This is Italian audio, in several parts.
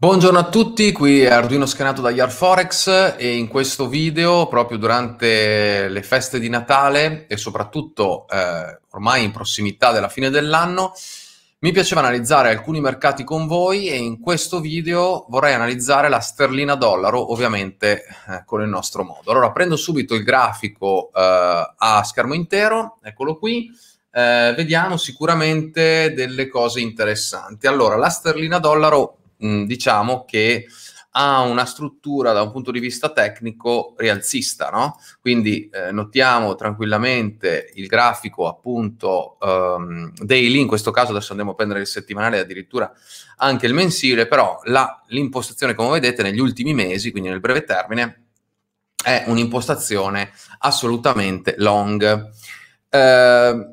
Buongiorno a tutti, qui è Arduino Scanato da YarForex e in questo video, proprio durante le feste di Natale e soprattutto eh, ormai in prossimità della fine dell'anno, mi piaceva analizzare alcuni mercati con voi e in questo video vorrei analizzare la sterlina dollaro, ovviamente eh, con il nostro modo. Allora prendo subito il grafico eh, a schermo intero, eccolo qui, eh, vediamo sicuramente delle cose interessanti. Allora, la sterlina dollaro diciamo che ha una struttura da un punto di vista tecnico rialzista, no? Quindi eh, notiamo tranquillamente il grafico appunto um, daily, in questo caso adesso andiamo a prendere il settimanale e addirittura anche il mensile, però l'impostazione come vedete negli ultimi mesi, quindi nel breve termine, è un'impostazione assolutamente long. Eh,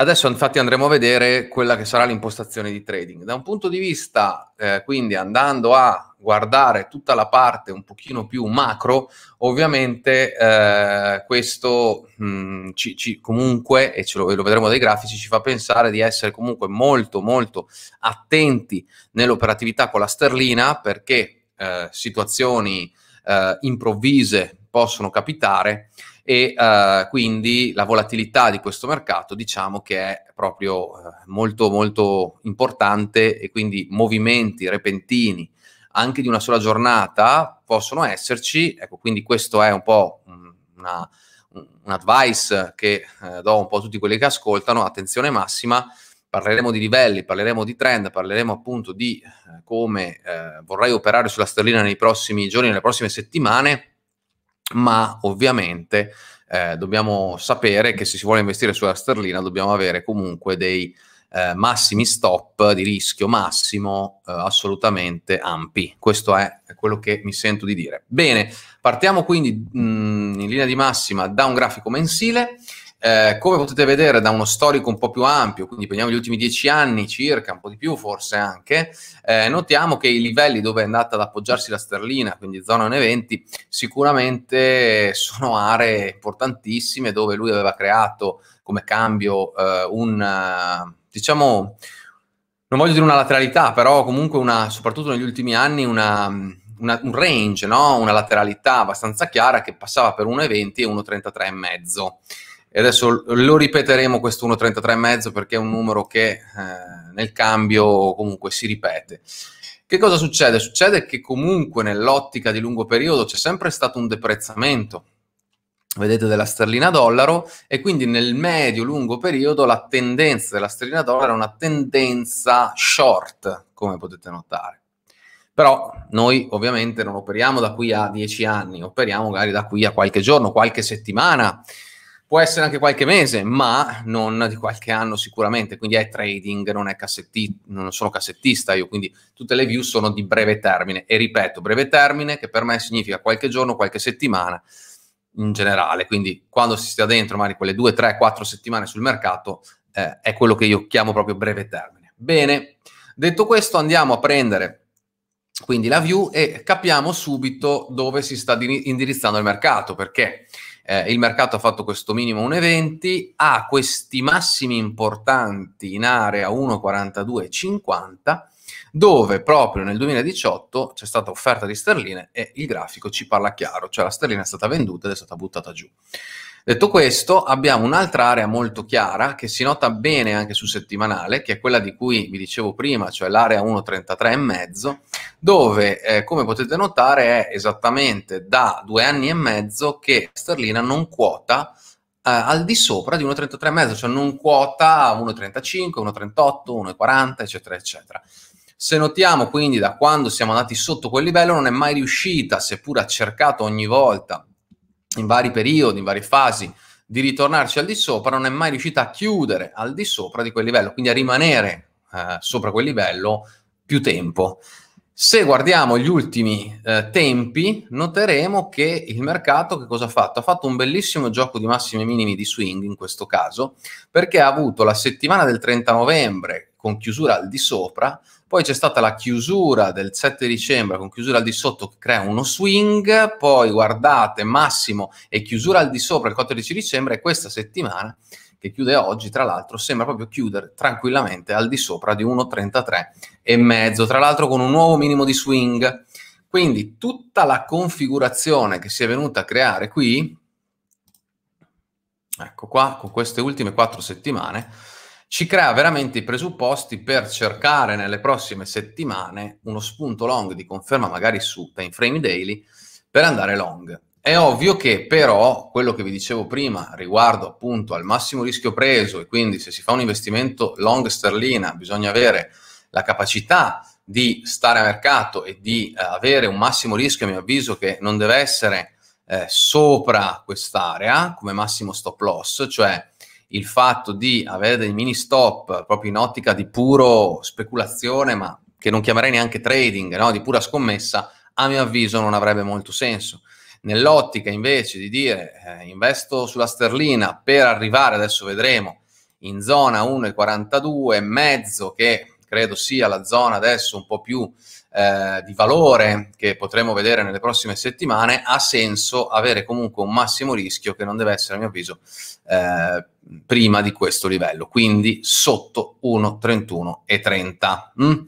Adesso infatti andremo a vedere quella che sarà l'impostazione di trading. Da un punto di vista, eh, quindi andando a guardare tutta la parte un pochino più macro, ovviamente eh, questo mh, mm, ci, ci, comunque, e ce lo, lo, vedremo dai grafici, ci fa pensare di essere comunque molto molto attenti nell'operatività con la sterlina perché eh, situazioni eh, improvvise possono capitare e eh, quindi la volatilità di questo mercato diciamo che è proprio eh, molto molto importante e quindi movimenti repentini anche di una sola giornata possono esserci, ecco quindi questo è un po' una, un advice che eh, do un po' a tutti quelli che ascoltano, attenzione massima, parleremo di livelli, parleremo di trend, parleremo appunto di eh, come eh, vorrei operare sulla sterlina nei prossimi giorni, nelle prossime settimane, ma ovviamente eh, dobbiamo sapere che se si vuole investire sulla sterlina dobbiamo avere comunque dei eh, massimi stop di rischio massimo eh, assolutamente ampi. Questo è quello che mi sento di dire. Bene, partiamo quindi mh, mm, in linea di massima da un grafico mensile. Eh, come potete vedere da uno storico un po' più ampio, quindi prendiamo gli ultimi dieci anni circa, un po' di più forse anche, eh, notiamo che i livelli dove è andata ad appoggiarsi la sterlina, quindi zona 1,20, sicuramente sono aree importantissime dove lui aveva creato come cambio eh, un, eh, diciamo, non voglio dire una lateralità, però comunque una, soprattutto negli ultimi anni una... Una, un range, no? una lateralità abbastanza chiara che passava per 1,20 e 1,33 e mezzo e adesso lo ripeteremo questo 1.33,5 perché è un numero che eh, nel cambio comunque si ripete. Che cosa succede? Succede che comunque nell'ottica di lungo periodo c'è sempre stato un deprezzamento, vedete, della sterlina dollaro e quindi nel medio-lungo periodo la tendenza della sterlina dollaro è una tendenza short, come potete notare. Però noi ovviamente non operiamo da qui a 10 anni, operiamo magari da qui a qualche giorno, qualche settimana, può essere anche qualche mese, ma non di qualche anno sicuramente, quindi è trading, non, è cassetti, non sono cassettista io, quindi tutte le view sono di breve termine e ripeto, breve termine che per me significa qualche giorno, qualche settimana in generale, quindi quando si sta dentro magari quelle due, tre, quattro settimane sul mercato eh, è quello che io chiamo proprio breve termine. Bene, detto questo andiamo a prendere quindi la view e capiamo subito dove si sta indirizzando il mercato, perché eh, il mercato ha fatto questo minimo 1,20, ha questi massimi importanti in area 1,42,50, dove proprio nel 2018 c'è stata offerta di sterline e il grafico ci parla chiaro, cioè la sterlina è stata venduta ed è stata buttata giù. Detto questo, abbiamo un'altra area molto chiara che si nota bene anche su settimanale, che è quella di cui vi dicevo prima, cioè l'area 1,33,5, dove, eh, come potete notare, è esattamente da due anni e mezzo che sterlina non quota Uh, al di sopra di 1,33,5, cioè non quota 1,35, 1,38, 1,40, eccetera, eccetera. Se notiamo quindi da quando siamo andati sotto quel livello non è mai riuscita, seppur ha cercato ogni volta in vari periodi, in varie fasi, di ritornarci al di sopra, non è mai riuscita a chiudere al di sopra di quel livello, quindi a rimanere eh, sopra quel livello più tempo. Se guardiamo gli ultimi eh, tempi, noteremo che il mercato che cosa ha fatto? Ha fatto un bellissimo gioco di massimi e minimi di swing in questo caso, perché ha avuto la settimana del 30 novembre con chiusura al di sopra, poi c'è stata la chiusura del 7 dicembre con chiusura al di sotto che crea uno swing, poi guardate massimo e chiusura al di sopra il 14 dicembre e questa settimana che chiude oggi, tra l'altro, sembra proprio chiudere tranquillamente al di sopra di 1,33 e mezzo, tra l'altro con un nuovo minimo di swing. Quindi tutta la configurazione che si è venuta a creare qui, ecco qua, con queste ultime quattro settimane, ci crea veramente i presupposti per cercare nelle prossime settimane uno spunto long di conferma magari su time frame daily per andare long. È ovvio che però quello che vi dicevo prima riguardo appunto al massimo rischio preso e quindi se si fa un investimento long sterlina bisogna avere la capacità di stare a mercato e di eh, avere un massimo rischio, a mio avviso, che non deve essere eh, sopra quest'area come massimo stop loss, cioè il fatto di avere dei mini stop proprio in ottica di puro speculazione, ma che non chiamerei neanche trading, no? di pura scommessa, a mio avviso non avrebbe molto senso. Nell'ottica invece di dire eh, investo sulla sterlina per arrivare, adesso vedremo, in zona 1,42 e mezzo, che credo sia la zona adesso un po' più eh, di valore che potremo vedere nelle prossime settimane, ha senso avere comunque un massimo rischio che non deve essere, a mio avviso, eh, prima di questo livello, quindi sotto 1,31,30. Mm?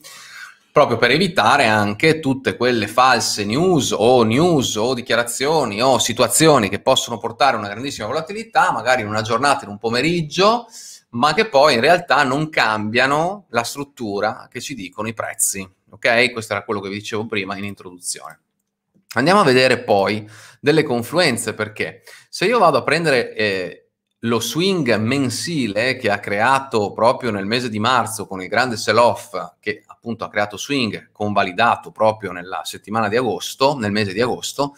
Proprio per evitare anche tutte quelle false news o news o dichiarazioni o situazioni che possono portare a una grandissima volatilità, magari in una giornata, in un pomeriggio, ma che poi in realtà non cambiano la struttura che ci dicono i prezzi. Ok? Questo era quello che vi dicevo prima in introduzione. Andiamo a vedere poi delle confluenze perché se io vado a prendere eh, lo swing mensile che ha creato proprio nel mese di marzo con il grande sell-off che appunto ha creato swing convalidato proprio nella settimana di agosto, nel mese di agosto,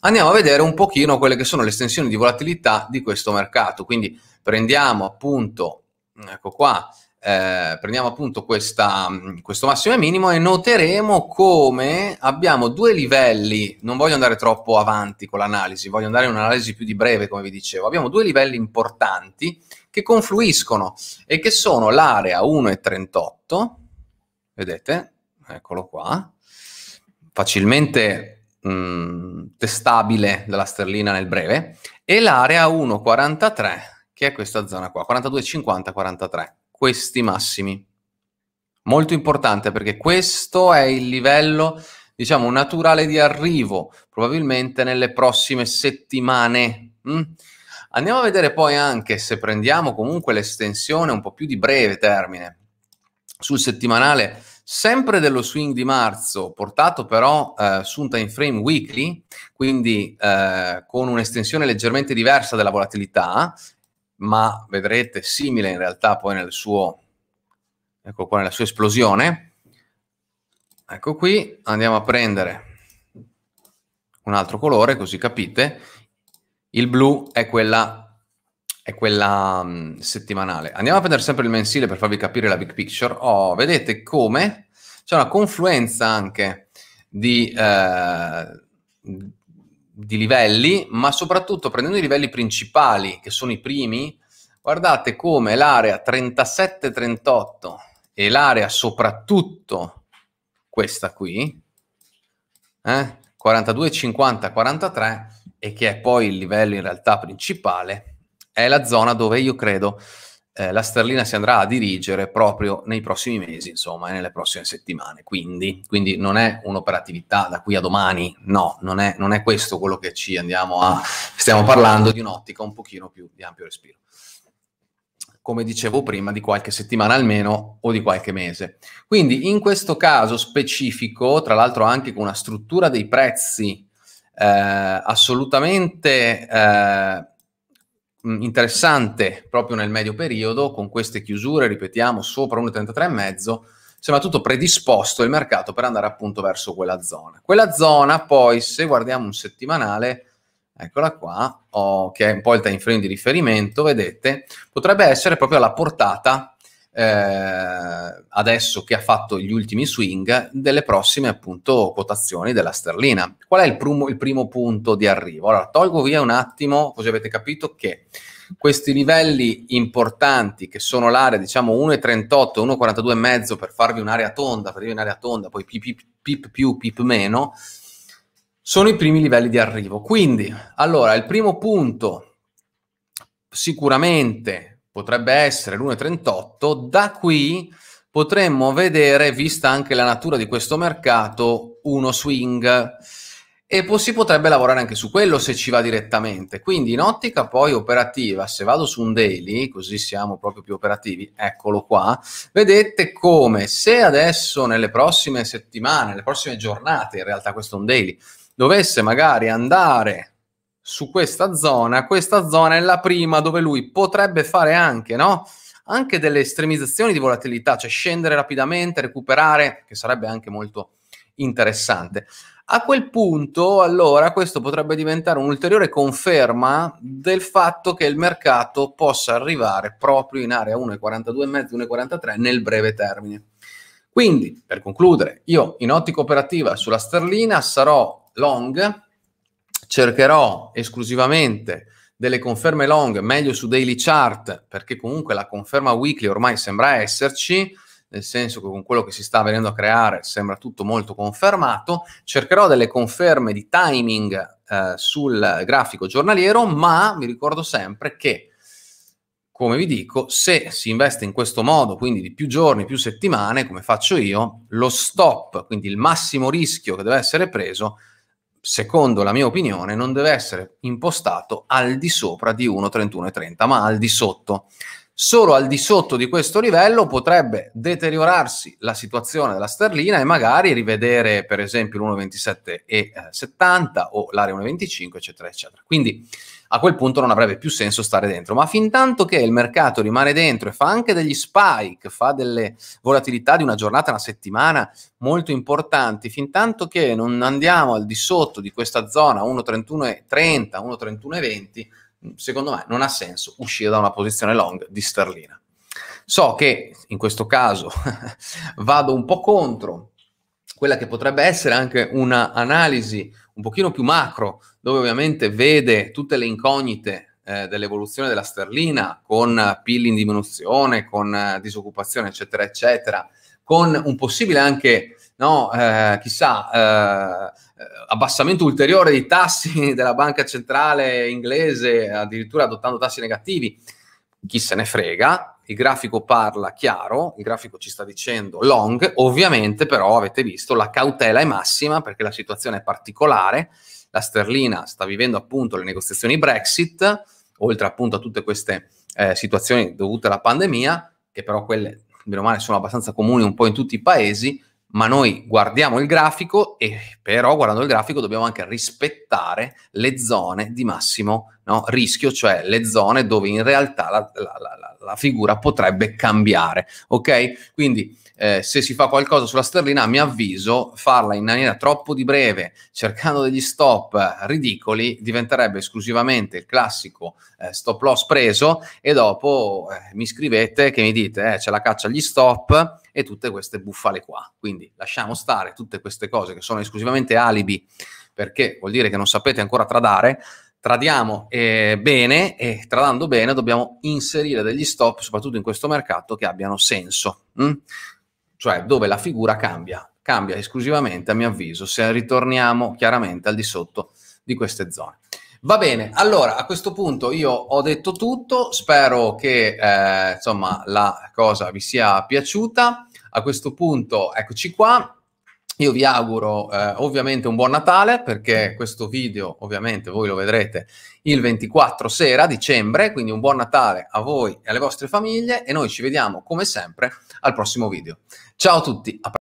andiamo a vedere un pochino quelle che sono le estensioni di volatilità di questo mercato. Quindi prendiamo appunto, ecco qua, eh, prendiamo appunto questa, mm, questo massimo e minimo e noteremo come abbiamo due livelli, non voglio andare troppo avanti con l'analisi, voglio andare in un'analisi più di breve come vi dicevo, abbiamo due livelli importanti che confluiscono e che sono l'area 1,38, vedete, eccolo qua, facilmente mh, mm, testabile dalla sterlina nel breve, e l'area 1,43 che è questa zona qua, 42, 43 questi massimi. Molto importante perché questo è il livello, diciamo, naturale di arrivo, probabilmente nelle prossime settimane. Mm? Andiamo a vedere poi anche se prendiamo comunque l'estensione un po' più di breve termine sul settimanale, sempre dello swing di marzo, portato però eh, su un time frame weekly, quindi eh, con un'estensione leggermente diversa della volatilità, ma vedrete simile in realtà poi nel suo, ecco qua, nella sua esplosione. Ecco qui, andiamo a prendere un altro colore, così capite. Il blu è quella, è quella um, settimanale. Andiamo a prendere sempre il mensile per farvi capire la big picture. Oh, vedete come c'è una confluenza anche di... Eh, di livelli, ma soprattutto prendendo i livelli principali, che sono i primi, guardate come l'area 37-38 e l'area soprattutto questa qui, eh, 42-50-43, e che è poi il livello in realtà principale, è la zona dove io credo eh, la sterlina si andrà a dirigere proprio nei prossimi mesi, insomma, e nelle prossime settimane. Quindi, quindi non è un'operatività da qui a domani, no, non è, non è questo quello che ci andiamo a... Stiamo parlando di un'ottica un pochino più di ampio respiro come dicevo prima, di qualche settimana almeno o di qualche mese. Quindi in questo caso specifico, tra l'altro anche con una struttura dei prezzi eh, assolutamente eh, Mm, interessante proprio nel medio periodo, con queste chiusure, ripetiamo, sopra 1,33,5, sembra tutto predisposto il mercato per andare appunto verso quella zona. Quella zona poi, se guardiamo un settimanale, eccola qua, oh, che è un po' il time frame di riferimento, vedete, potrebbe essere proprio alla portata eh, adesso che ha fatto gli ultimi swing delle prossime appunto quotazioni della sterlina. Qual è il primo, il primo punto di arrivo? Allora, tolgo via un attimo, così avete capito che questi livelli importanti che sono l'area diciamo 1,38, 1,42,5 per farvi un'area tonda, per un'area tonda, poi pip, pip, pip più, pip meno, sono i primi livelli di arrivo. Quindi, allora, il primo punto sicuramente potrebbe essere l'1,38, da qui potremmo vedere, vista anche la natura di questo mercato, uno swing e po- si potrebbe lavorare anche su quello se ci va direttamente. Quindi in ottica poi operativa, se vado su un daily, così siamo proprio più operativi, eccolo qua, vedete come se adesso nelle prossime settimane, nelle prossime giornate, in realtà questo è un daily, dovesse magari andare su questa zona, questa zona è la prima dove lui potrebbe fare anche, no? anche delle estremizzazioni di volatilità, cioè scendere rapidamente, recuperare, che sarebbe anche molto interessante. A quel punto, allora, questo potrebbe diventare un'ulteriore conferma del fatto che il mercato possa arrivare proprio in area 1,42,5-1,43 nel breve termine. Quindi, per concludere, io in ottica operativa sulla sterlina sarò long cercherò esclusivamente delle conferme long, meglio su daily chart, perché comunque la conferma weekly ormai sembra esserci, nel senso che con quello che si sta venendo a creare sembra tutto molto confermato. Cercherò delle conferme di timing eh, sul grafico giornaliero, ma vi ricordo sempre che, come vi dico, se si investe in questo modo, quindi di più giorni, più settimane, come faccio io, lo stop, quindi il massimo rischio che deve essere preso, secondo la mia opinione, non deve essere impostato al di sopra di 1,31,30, ma al di sotto. Solo al di sotto di questo livello potrebbe deteriorarsi la situazione della sterlina e magari rivedere per esempio l'1,27,70 eh, o l'area 1,25 eccetera eccetera. Quindi a quel punto non avrebbe più senso stare dentro. Ma fin tanto che il mercato rimane dentro e fa anche degli spike, fa delle volatilità di una giornata, una settimana molto importanti, fin tanto che non andiamo al di sotto di questa zona 1,31,30, 1,31,20, secondo me non ha senso uscire da una posizione long di sterlina. So che in questo caso vado un po' contro quella che potrebbe essere anche un'analisi un pochino più macro, dove ovviamente vede tutte le incognite eh, dell'evoluzione della sterlina, con PIL in diminuzione, con eh, disoccupazione, eccetera, eccetera, con un possibile anche no, eh, chissà, eh, abbassamento ulteriore dei tassi della banca centrale inglese, addirittura adottando tassi negativi, chi se ne frega, il grafico parla chiaro, il grafico ci sta dicendo long, ovviamente però avete visto la cautela è massima perché la situazione è particolare, la sterlina sta vivendo appunto le negoziazioni Brexit, oltre appunto a tutte queste eh, situazioni dovute alla pandemia, che però quelle, meno male, sono abbastanza comuni un po' in tutti i paesi, ma noi guardiamo il grafico e però guardando il grafico dobbiamo anche rispettare le zone di massimo no? rischio, cioè le zone dove in realtà la, la, la, la figura potrebbe cambiare, ok? Quindi eh, se si fa qualcosa sulla sterlina, a mio avviso, farla in maniera troppo di breve, cercando degli stop ridicoli, diventerebbe esclusivamente il classico eh, stop loss preso e dopo eh, mi scrivete che mi dite eh, c'è la caccia agli stop, e tutte queste buffale qua. Quindi lasciamo stare tutte queste cose che sono esclusivamente alibi perché vuol dire che non sapete ancora tradare. Tradiamo eh, bene e tradando bene dobbiamo inserire degli stop, soprattutto in questo mercato, che abbiano senso. Mm? Cioè dove la figura cambia, cambia esclusivamente, a mio avviso, se ritorniamo chiaramente al di sotto di queste zone. Va bene, allora a questo punto io ho detto tutto, spero che eh, insomma la cosa vi sia piaciuta. A questo punto eccoci qua. Io vi auguro eh, ovviamente un buon Natale perché questo video ovviamente voi lo vedrete il 24 sera dicembre, quindi un buon Natale a voi e alle vostre famiglie e noi ci vediamo come sempre al prossimo video. Ciao a tutti, a